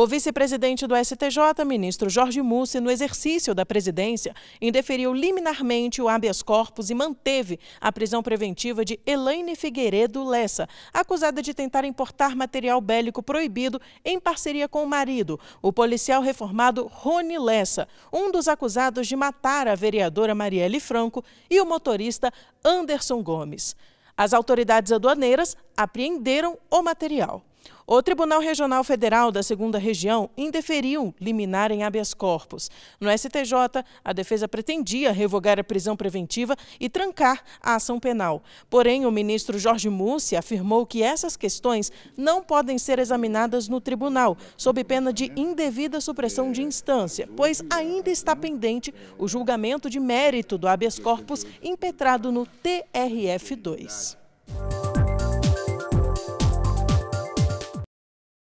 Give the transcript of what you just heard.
O vice-presidente do STJ, ministro Jorge Mussi, no exercício da presidência, indeferiu liminarmente o habeas corpus e manteve a prisão preventiva de Elaine Figueiredo Lessa, acusada de tentar importar material bélico proibido em parceria com o marido, o policial reformado Rony Lessa, um dos acusados de matar a vereadora Marielle Franco e o motorista Anderson Gomes. As autoridades aduaneiras apreenderam o material. O Tribunal Regional Federal da 2 Região indeferiu liminar em habeas corpus. No STJ, a defesa pretendia revogar a prisão preventiva e trancar a ação penal. Porém, o ministro Jorge Mussi afirmou que essas questões não podem ser examinadas no tribunal, sob pena de indevida supressão de instância, pois ainda está pendente o julgamento de mérito do habeas corpus impetrado no TRF2.